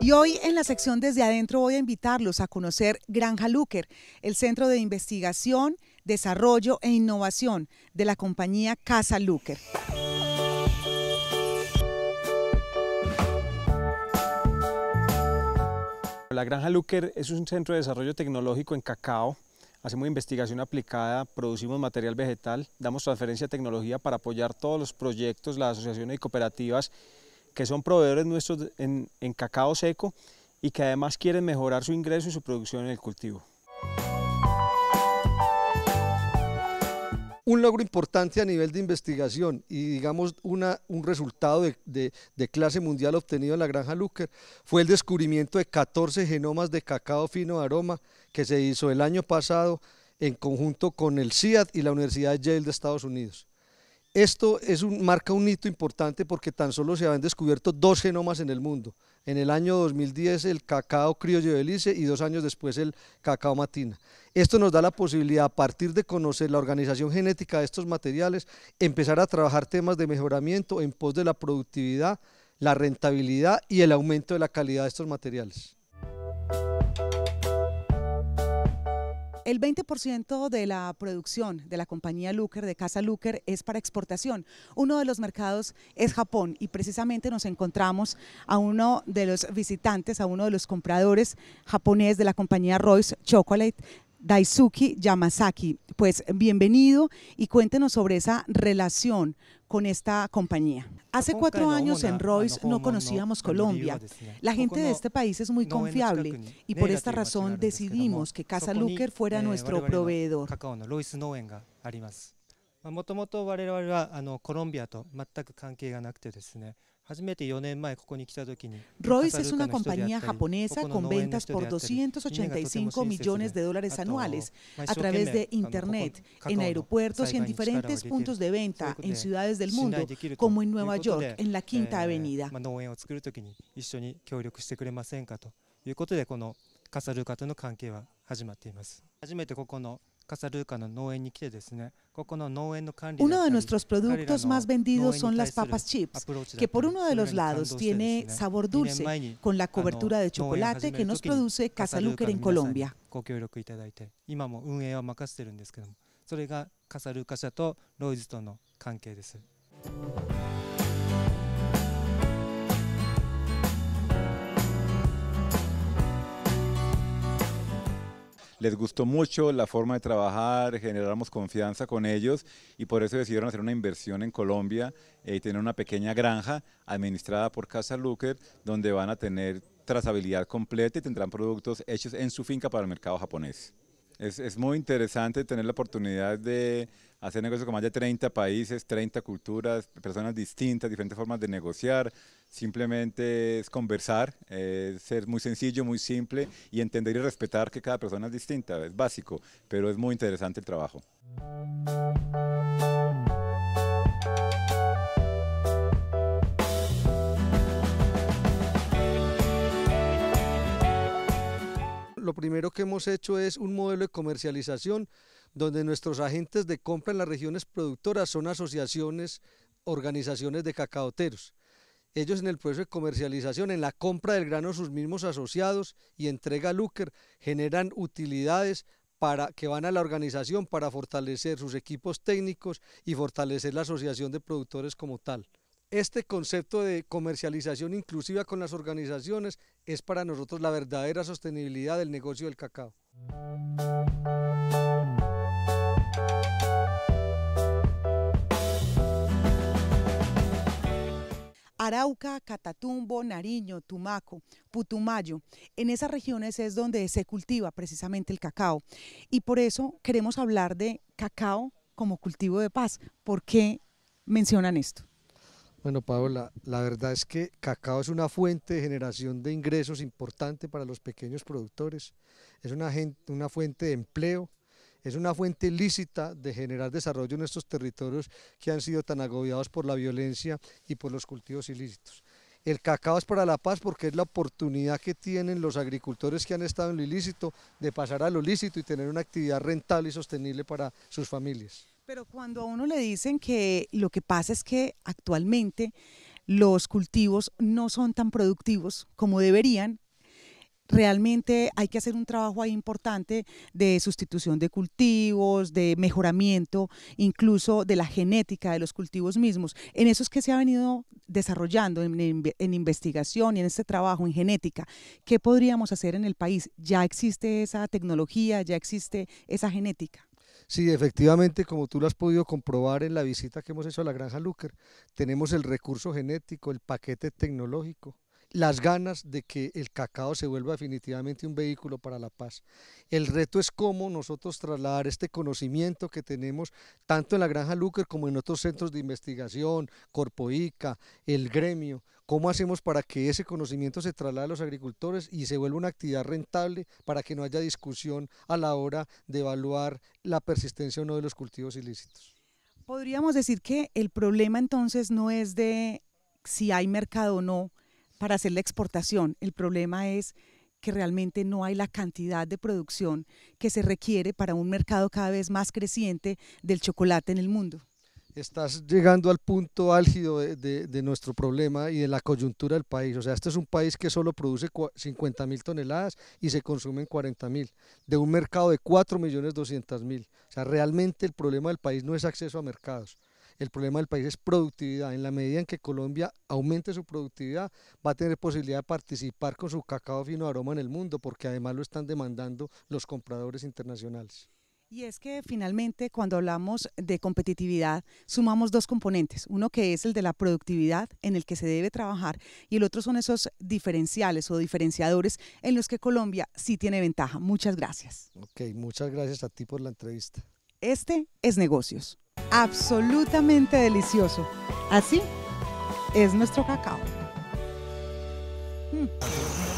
Y hoy en la sección Desde Adentro voy a invitarlos a conocer Granja Luker, el centro de investigación, desarrollo e innovación de la compañía Casa Luker. La Granja Luker es un centro de desarrollo tecnológico en cacao. Hacemos investigación aplicada, producimos material vegetal, damos transferencia de tecnología para apoyar todos los proyectos, las asociaciones y cooperativas que son proveedores nuestros en, cacao seco y que además quieren mejorar su ingreso y su producción en el cultivo. un logro importante a nivel de investigación y digamos un resultado de, clase mundial obtenido en la granja Lucker fue el descubrimiento de 14 genomas de cacao fino de aroma que se hizo el año pasado en conjunto con el Ciat y la Universidad Yale de Estados Unidos. Esto marca un hito importante porque tan solo se habían descubierto dos genomas en el mundo. En el año 2010 el cacao criollo de y dos años después el cacao matina. Esto nos da la posibilidad, a partir de conocer la organización genética de estos materiales, empezar a trabajar temas de mejoramiento en pos de la productividad, la rentabilidad y el aumento de la calidad de estos materiales. El 20% de la producción de la compañía Looker, de Casa Looker, es para exportación. Uno de los mercados es Japón y precisamente nos encontramos a uno de los visitantes, a uno de los compradores japonés de la compañía Royce Chocolate, Daisuki Yamazaki. Pues bienvenido y cuéntenos sobre esa relación con esta compañía. Hace cuatro años en Royce no conocíamos Colombia. La gente de este país es muy confiable y por esta razón decidimos que Casa Luker fuera nuestro proveedor. Royce es una compañía japonesa con ventas por 285 millones de dólares anuales a través de Internet, en aeropuertos y en diferentes puntos de venta en ciudades del mundo, como en Nueva York, en la Quinta Avenida. Uno de nuestros productos más vendidos son las papas chips, que por uno de los lados tiene sabor dulce, con la cobertura de chocolate que nos produce Casa en Colombia. les gustó mucho la forma de trabajar, generamos confianza con ellos y por eso decidieron hacer una inversión en Colombia eh, y tener una pequeña granja administrada por Casa Luker, donde van a tener trazabilidad completa y tendrán productos hechos en su finca para el mercado japonés. Es, es, muy interesante tener la oportunidad de hacer negocios con más de 30 países, 30 culturas, personas distintas, diferentes formas de negociar, Simplemente es conversar, es ser muy sencillo, muy simple y entender y respetar que cada persona es distinta, es básico, pero es muy interesante el trabajo. Lo primero que hemos hecho es un modelo de comercialización donde nuestros agentes de compra en las regiones productoras son asociaciones, organizaciones de cacaoteros. Ellos en el proceso de comercialización, en la compra del grano, sus mismos asociados y entrega lucre, generan utilidades para que van a la organización para fortalecer sus equipos técnicos y fortalecer la asociación de productores como tal. Este concepto de comercialización inclusiva con las organizaciones es para nosotros la verdadera sostenibilidad del negocio del cacao. Arauca, Catatumbo, Nariño, Tumaco, Putumayo. En esas regiones es donde se cultiva precisamente el cacao. Y por eso queremos hablar de cacao como cultivo de paz. ¿Por qué mencionan esto? Bueno, Paola, la verdad es que cacao es una fuente de generación de ingresos importante para los pequeños productores. Es una, una fuente de empleo es una fuente lícita de generar desarrollo en estos territorios que han sido tan agobiados por la violencia y por los cultivos ilícitos. El cacao es para la paz porque es la oportunidad que tienen los agricultores que han estado en lo ilícito de pasar a lo lícito y tener una actividad rentable y sostenible para sus familias. Pero cuando a uno le dicen que lo que pasa es que actualmente los cultivos no son tan productivos como deberían, realmente hay que hacer un trabajo ahí importante de sustitución de cultivos, de mejoramiento, incluso de la genética de los cultivos mismos. En esos que se ha venido desarrollando en, investigación y en este trabajo en genética. ¿Qué podríamos hacer en el país? Ya existe esa tecnología, ya existe esa genética. Sí, efectivamente, como tú lo has podido comprobar en la visita que hemos hecho a la granja Lúker, tenemos el recurso genético, el paquete tecnológico, las ganas de que el cacao se vuelva definitivamente un vehículo para la paz. El reto es cómo nosotros trasladar este conocimiento que tenemos tanto en la Granja Luker como en otros centros de investigación, ICA, el gremio, cómo hacemos para que ese conocimiento se traslade a los agricultores y se vuelva una actividad rentable para que no haya discusión a la hora de evaluar la persistencia o no de los cultivos ilícitos. Podríamos decir que el problema entonces no es de si hay mercado o no, para hacer la exportación. El problema es que realmente no hay la cantidad de producción que se requiere para un mercado cada vez más creciente del chocolate en el mundo. Estás llegando al punto álgido de, nuestro problema y de la coyuntura del país. O sea, este es un país que solo produce 50 mil toneladas y se consumen 40 mil, de un mercado de 4 millones 200 mil. O sea, realmente el problema del país no es acceso a mercados el problema del país es productividad. En la medida en que Colombia aumente su productividad, va a tener posibilidad de participar con su cacao fino aroma en el mundo, porque además lo están demandando los compradores internacionales. Y es que finalmente cuando hablamos de competitividad sumamos dos componentes, uno que es el de la productividad en el que se debe trabajar y el otro son esos diferenciales o diferenciadores en los que Colombia sí tiene ventaja. Muchas gracias. Ok, muchas gracias a ti por la entrevista. Este es negocios absolutamente delicioso. Así es nuestro cacao. Mm.